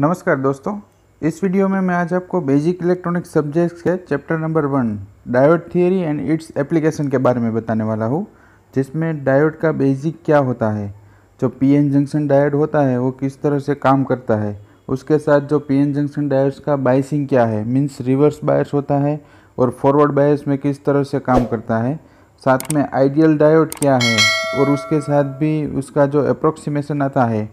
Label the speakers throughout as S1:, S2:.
S1: नमस्कार दोस्तों इस वीडियो में मैं आज आपको बेसिक इलेक्ट्रॉनिक सब्जेक्ट्स के chapter number one diode theory and its application के बारे में बताने वाला हूँ जिसमें डायोड का बेसिक क्या होता है जो पीएन जंक्शन डायोड होता है वो किस तरह से काम करता है उसके साथ जो पीएन जंक्शन डायोड्स का बाइसिंग क्या है मीन्स रिवर्स बायस होता है और फॉरवर्ड बायस में किस तरह से काम करता है साथ में आइडियल डायोड क्या है और उसके साथ भी उसका जो अप्रोक्सीमेशन आता है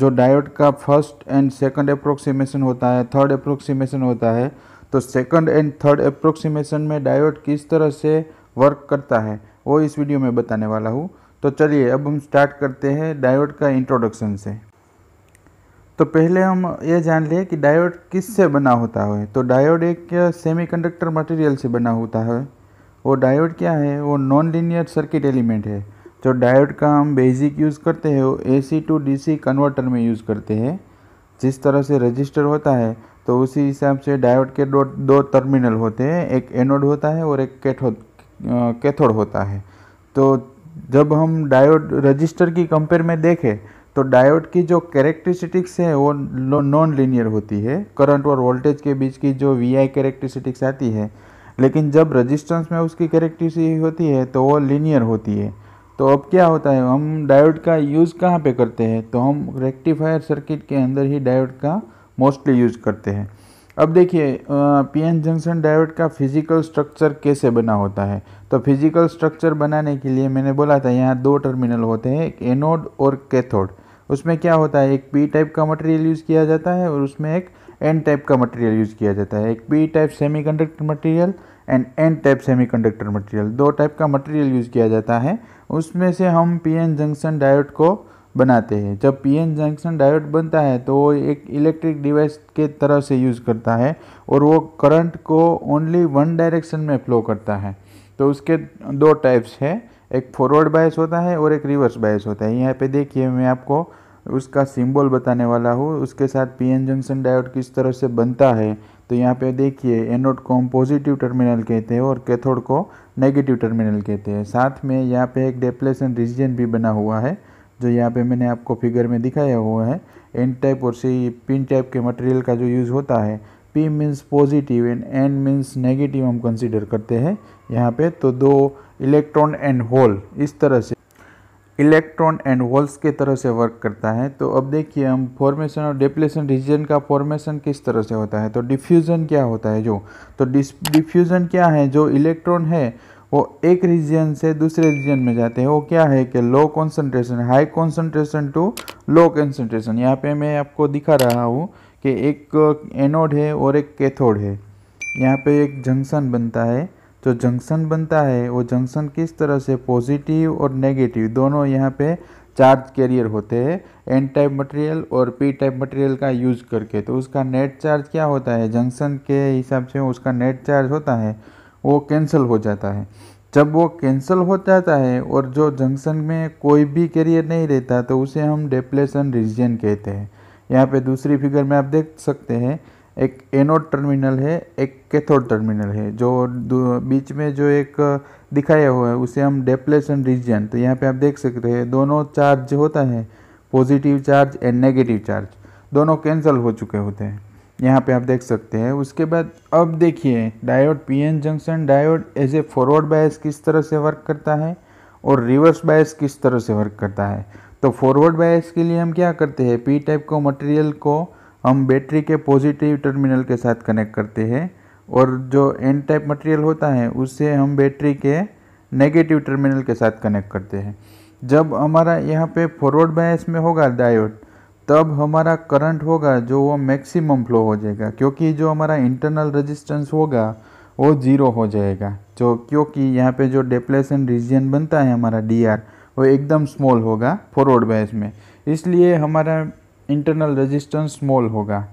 S1: जो डायोड का फर्स्ट एंड सेकंड अप्रोक्सीमेशन होता है थर्ड अप्रोक्सीमेशन होता है तो सेकंड एंड थर्ड अप्रोक्सीमेशन में डायोड किस तरह से वर्क करता है वो इस वीडियो में बताने वाला हूँ तो चलिए अब हम स्टार्ट करते हैं डायोड का इंट्रोडक्शन से तो पहले हम ये जान लें कि डायोड किस से बना होता है तो डायोड एक कंडक्टर मटेरियल से बना होता है वो डायोड क्या है वो नॉन लीनियर सर्किट एलिमेंट है जो डायोड का हम बेसिक यूज़ करते हैं वो एसी टू डीसी कन्वर्टर में यूज़ करते हैं जिस तरह से रजिस्टर होता है तो उसी हिसाब से डायोड के दो दो टर्मिनल होते हैं एक एनोड होता है और एक कैथोड कैथोड होता है तो जब हम डायोड रजिस्टर की कंपेयर में देखें तो डायोड की जो कैरेक्टरिस्टिक्स है वो नॉन लीनियर होती है करंट और वोल्टेज के बीच की जो वी आई कैरेक्टरिस्टिक्स आती है लेकिन जब रजिस्टेंस में उसकी कैरेक्टरिस्टिक होती है तो वो लीनियर होती है तो अब क्या होता है हम डायोड का यूज़ कहाँ पे करते हैं तो हम रेक्टिफायर सर्किट के अंदर ही डायोड का मोस्टली यूज़ करते हैं अब देखिए पीएन जंक्शन डायोड का फिजिकल स्ट्रक्चर कैसे बना होता है तो फिजिकल स्ट्रक्चर बनाने के लिए मैंने बोला था यहाँ दो टर्मिनल होते हैं एक एनोड और कैथोड उसमें क्या होता है एक पी टाइप का मटेरियल यूज़ किया जाता है और उसमें एक एन टाइप का मटेरियल यूज़ किया जाता है एक P type semi material and N type semiconductor material दो टाइप का मटेरियल यूज़ किया जाता है उसमें से हम पीएन जंक्शन डायोड को बनाते हैं जब पीएन जंक्शन डायोड बनता है तो वो एक इलेक्ट्रिक डिवाइस के तरह से यूज़ करता है और वो करंट को ओनली वन डायरेक्शन में फ्लो करता है तो उसके दो टाइप्स है एक फॉरवर्ड बायस होता है और एक रिवर्स बायस होता है यहाँ पे देखिए मैं आपको उसका सिंबल बताने वाला हूँ उसके साथ पीएन जंक्शन डायोड किस तरह से बनता है तो यहाँ पे देखिए एनोड को हम पॉजिटिव टर्मिनल कहते हैं और कैथोड को नेगेटिव टर्मिनल कहते हैं साथ में यहाँ पे एक डेप्लेसन रीजन भी बना हुआ है जो यहाँ पे मैंने आपको फिगर में दिखाया हुआ है एन टाइप और सी पिन टाइप के मटेरियल का जो यूज़ होता है P means positive and N means negative हम कंसिडर करते हैं यहाँ पे तो दो इलेक्ट्रॉन एंड होल इस तरह से इलेक्ट्रॉन एंड वॉल्स के तरह से वर्क करता है तो अब देखिए हम फॉर्मेशन और डिप्लेशन रीजन का फॉर्मेशन किस तरह से होता है तो डिफ्यूज़न क्या होता है जो तो डिफ्यूज़न क्या है जो इलेक्ट्रॉन है वो एक रीजन से दूसरे रीजन में जाते हैं वो क्या है कि low concentration high concentration to low concentration यहाँ पर मैं आपको दिखा रहा हूँ कि एक एनोड है और एक कैथोड है यहाँ पे एक जंक्शन बनता है जो जंक्शन बनता है वो जंक्शन किस तरह से पॉजिटिव और नेगेटिव दोनों यहाँ पे चार्ज कैरियर होते हैं एन टाइप मटेरियल और पी टाइप मटेरियल का यूज करके तो उसका नेट चार्ज क्या होता है जंक्शन के हिसाब से उसका नेट चार्ज होता है वो कैंसिल हो जाता है जब वो कैंसिल हो जाता है और जो जंक्शन में कोई भी कैरियर नहीं रहता तो उसे हम डेप्लेसन रीजन कहते हैं यहाँ पे दूसरी फिगर में आप देख सकते हैं एक एनोड टर्मिनल है एक कैथोड टर्मिनल है जो बीच में जो एक दिखाया हुआ है उसे हम डेप्लेसन रीजन तो यहाँ पे आप देख सकते हैं दोनों चार्ज होता है positive charge and negative charge दोनों कैंसल हो चुके होते हैं यहाँ पे आप देख सकते हैं उसके बाद अब देखिए diode PN junction diode as a forward bias किस तरह से वर्क करता है और रिवर्स बायस किस तरह से वर्क करता है तो फॉरवर्ड बायस के लिए हम क्या करते हैं पी टाइप को मटेरियल को हम बैटरी के पॉजिटिव टर्मिनल के साथ कनेक्ट करते हैं और जो एन टाइप मटेरियल होता है उससे हम बैटरी के नेगेटिव टर्मिनल के साथ कनेक्ट करते हैं जब हमारा यहाँ पे फॉरवर्ड बायस में होगा डायोड तब हमारा करंट होगा जो वो मैक्सिमम फ्लो हो जाएगा क्योंकि जो हमारा इंटरनल रेजिस्टेंस होगा वो ज़ीरो हो जाएगा जो क्योंकि यहाँ पे जो डिप्लेसन रीजन बनता है हमारा डी वो एकदम स्मॉल होगा फॉरवर्ड बायस में इसलिए हमारा इंटरनल रेजिस्टेंस स्मॉल होगा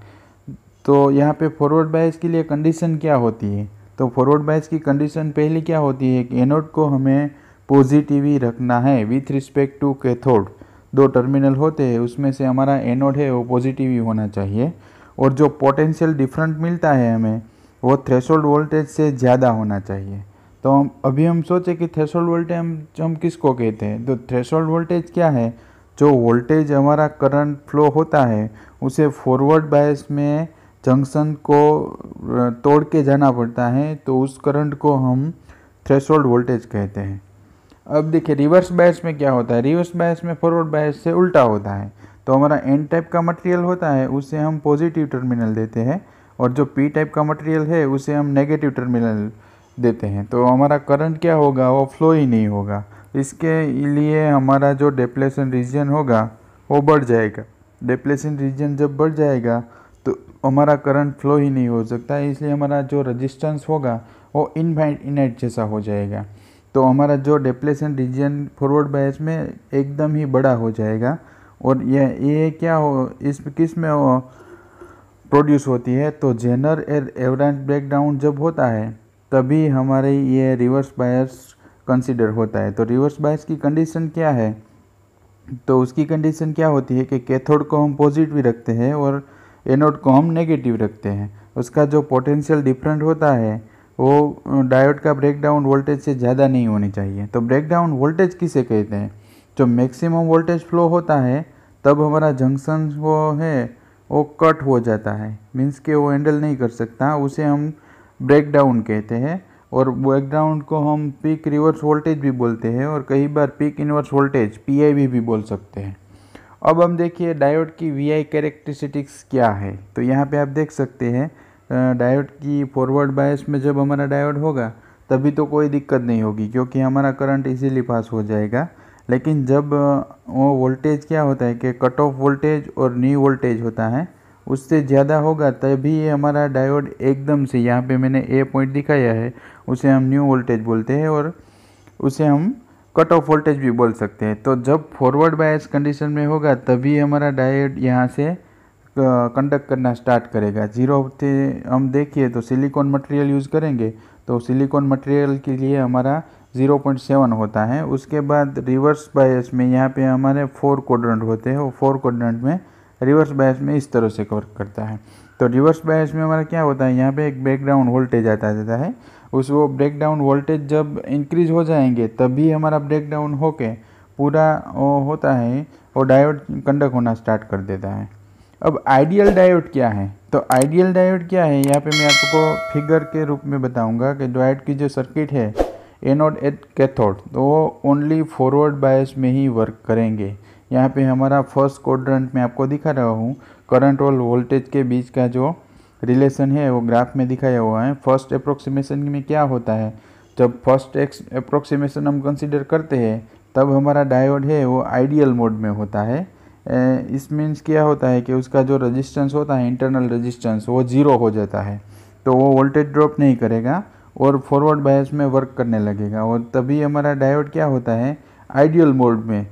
S1: तो यहाँ पे फॉरवर्ड बायस के लिए कंडीशन क्या होती है तो फॉरवर्ड बायस की कंडीशन पहले क्या होती है कि एनोड को हमें पॉजिटिव ही रखना है विथ रिस्पेक्ट टू कैथोड दो टर्मिनल होते हैं उसमें से हमारा एनोड है वो पॉजिटिव ही होना चाहिए और जो पोटेंशियल डिफरेंट मिलता है हमें वो थ्रेशोल्ड वोल्टेज से ज़्यादा होना चाहिए तो हम अभी हम सोचें कि थ्रेशोल्ड वोल्टेज हम हम किसको कहते हैं तो थ्रेशोल्ड वोल्टेज क्या है जो वोल्टेज हमारा करंट फ्लो होता है उसे फॉरवर्ड बायस में जंक्शन को तोड़ के जाना पड़ता है तो उस करंट को हम थ्रेशोल्ड वोल्टेज कहते हैं अब देखिए रिवर्स बायस में क्या होता है रिवर्स बायस में फॉरवर्ड बायस से उल्टा होता है तो हमारा एन टाइप का मटेरियल होता है उसे हम पॉजिटिव टर्मिनल देते हैं और जो पी टाइप का मटेरियल है उसे हम नेगेटिव टर्मिनल देते हैं तो हमारा करंट क्या होगा वो फ्लो ही नहीं होगा इसके लिए हमारा जो डिप्लेशन रीजन होगा वो बढ़ जाएगा डिप्लेशन रीजन जब बढ़ जाएगा तो हमारा करंट फ्लो ही नहीं हो सकता इसलिए हमारा जो रजिस्टेंस होगा वो इनफाइट इनफाइनाइट जैसा हो जाएगा तो हमारा जो डिप्लेशन रीजन फॉरवर्ड बायस में एकदम ही बड़ा हो जाएगा और यह ये क्या हो इस किस में हो प्रोड्यूस होती है तो जेनर एवरेज ब्रेकडाउन जब होता है तभी हमारे ये रिवर्स बायस कंसिडर होता है तो रिवर्स बायस की कंडीशन क्या है तो उसकी कंडीशन क्या होती है कि कैथोड को हम पॉजिटिव रखते हैं और एनोड को हम नेगेटिव रखते हैं उसका जो पोटेंशियल डिफरेंट होता है वो डायोड का ब्रेकडाउन वोल्टेज से ज़्यादा नहीं होनी चाहिए तो ब्रेकडाउन वोल्टेज किसे कहते हैं जो मैक्सिमम वोल्टेज फ्लो होता है तब हमारा जंक्शन वो है वो कट हो जाता है मीन्स के वो हैंडल नहीं कर सकता उसे हम ब्रेकडाउन कहते हैं और बैकग्राउंड को हम पीक रिवर्स वोल्टेज भी बोलते हैं और कई बार पीक इन्वर्स वोल्टेज पी भी बोल सकते हैं अब हम देखिए डायोड की वी आई कैरेक्टरिस्टिक्स क्या है तो यहाँ पे आप देख सकते हैं डायोड की फॉरवर्ड बायस में जब हमारा डायोड होगा तभी तो कोई दिक्कत नहीं होगी क्योंकि हमारा करंट इजीली पास हो जाएगा लेकिन जब वो वोल्टेज क्या होता है कि कट ऑफ वोल्टेज और न्यू वोल्टेज होता है उससे ज़्यादा होगा तभी ये हमारा डायोड एकदम से यहाँ पे मैंने ए पॉइंट दिखाया है उसे हम न्यू वोल्टेज बोलते हैं और उसे हम कट ऑफ वोल्टेज भी बोल सकते हैं तो जब फॉरवर्ड बायस कंडीशन में होगा तभी हमारा डायोड यहाँ से कंडक्ट करना स्टार्ट करेगा जीरो थे हम देखिए तो सिलिकॉन मटेरियल यूज़ करेंगे तो सिलिकॉन मटेरियल के लिए हमारा 0.7 होता है उसके बाद रिवर्स बायस में यहाँ पे हमारे फोर क्वाड्रेंट होते हैं और फोर क्वाड्रेंट में रिवर्स बायस में इस तरह से वर्क करता है तो रिवर्स बायस में हमारा क्या होता है यहाँ पे एक ब्रेकडाउन वोल्टेज आता जाता है उस वो ब्रेकडाउन वोल्टेज जब इंक्रीज हो जाएंगे तभी हमारा ब्रेकडाउन होके पूरा होता है और डायोड कंडक्ट होना स्टार्ट कर देता है अब आइडियल डायोड क्या है तो आइडियल डायोड क्या है यहाँ पे मैं आपको फिगर के रूप में बताऊंगा कि डायोड की जो सर्किट है एनोड एट कैथोड तो वो ओनली फॉरवर्ड बायस में ही वर्क करेंगे यहाँ पे हमारा फर्स्ट क्वाड्रेंट में आपको दिखा रहा हूँ करंट और वोल्टेज के बीच का जो रिलेशन है वो ग्राफ में दिखाया हुआ है फर्स्ट अप्रोक्सीमेशन में क्या होता है जब फर्स्ट एक्स अप्रोक्सीमेशन हम कंसिडर करते हैं तब हमारा डायोड है वो आइडियल मोड में होता है इस मीन्स क्या होता है कि उसका जो रजिस्टेंस होता है इंटरनल रजिस्टेंस वो ज़ीरो हो जाता है तो वो वोल्टेज ड्रॉप नहीं करेगा और फॉरवर्ड बायस में वर्क करने लगेगा और तभी हमारा डायोड क्या होता है आइडियल मोड में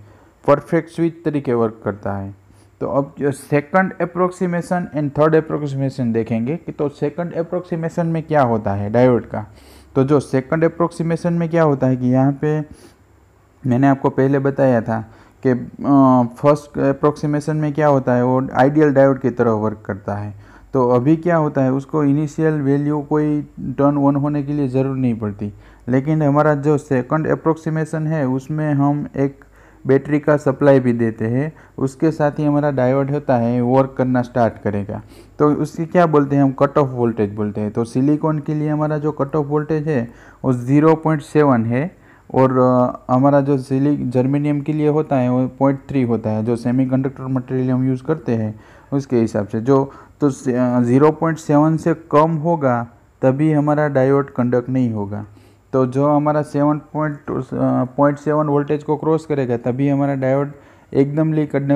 S1: परफेक्ट स्विच तरीके वर्क करता है तो अब जो second approximation and third approximation देखेंगे कि तो सेकंड अप्रोक्सीमेशन में क्या होता है डायोड का तो जो सेकंड अप्रोक्सीमेशन में क्या होता है कि यहाँ पे मैंने आपको पहले बताया था कि फर्स्ट अप्रोक्सीमेशन में क्या होता है वो आइडियल डायोड की तरह वर्क करता है तो अभी क्या होता है उसको इनिशियल वैल्यू कोई टर्न वन होने के लिए ज़रूर नहीं पड़ती लेकिन हमारा जो सेकंड अप्रोक्सीमेशन है उसमें हम एक बैटरी का सप्लाई भी देते हैं उसके साथ ही हमारा डायोड होता है वर्क करना स्टार्ट करेगा तो उसकी क्या बोलते हैं हम कट ऑफ वोल्टेज बोलते हैं तो सिलिकॉन के लिए हमारा जो कट ऑफ वोल्टेज है वो ज़ीरो पॉइंट सेवन है और हमारा जो सिली जर्मेनियम के लिए होता है वो पॉइंट थ्री होता है जो सेमी कंडक्टर मटेरियल हम यूज़ करते हैं उसके हिसाब से जो तो ज़ीरो पॉइंट सेवन से कम होगा तभी हमारा डायोड कंडक्ट नहीं होगा तो जो हमारा seven point point seven voltage को क्रॉस करेगा तभी हमारा डायोड एकदम ली करने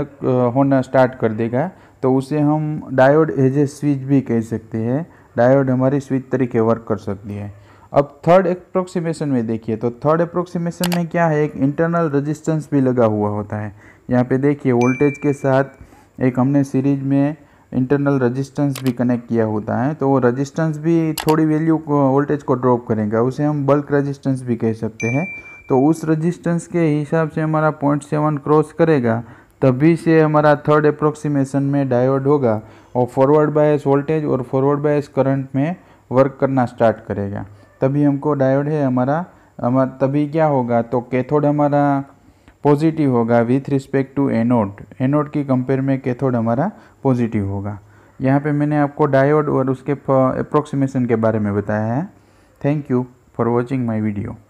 S1: होना स्टार्ट कर देगा तो उसे हम डायोड एज ए स्विच भी कह सकते हैं डायोड हमारी स्विच तरीके वर्क कर सकती है अब थर्ड अप्रोक्सीमेशन में देखिए तो थर्ड अप्रोक्सीमेशन में क्या है एक इंटरनल रजिस्टेंस भी लगा हुआ होता है यहाँ पर देखिए वोल्टेज के साथ एक हमने सीरीज में इंटरनल रजिस्टेंस भी कनेक्ट किया होता है तो वो रजिस्टेंस भी थोड़ी वैल्यू वोल्टेज को ड्रॉप करेगा उसे हम बल्क रजिस्टेंस भी कह सकते हैं तो उस रजिस्टेंस के हिसाब से हमारा पॉइंट सेवन क्रॉस करेगा तभी से हमारा थर्ड अप्रोक्सीमेशन में डायोड होगा और फॉरवर्ड बायस वोल्टेज और फॉरवर्ड बायस करंट में वर्क करना स्टार्ट करेगा तभी हमको डायोड है हमारा हमारा तभी क्या होगा तो कैथोड हमारा पॉजिटिव होगा with respect to anode anode की कंपेयर में कैथोड हमारा पॉजिटिव होगा यहाँ पे मैंने आपको डायोड और उसके अप्रोक्सीमेशन के बारे में बताया है thank you for watching my video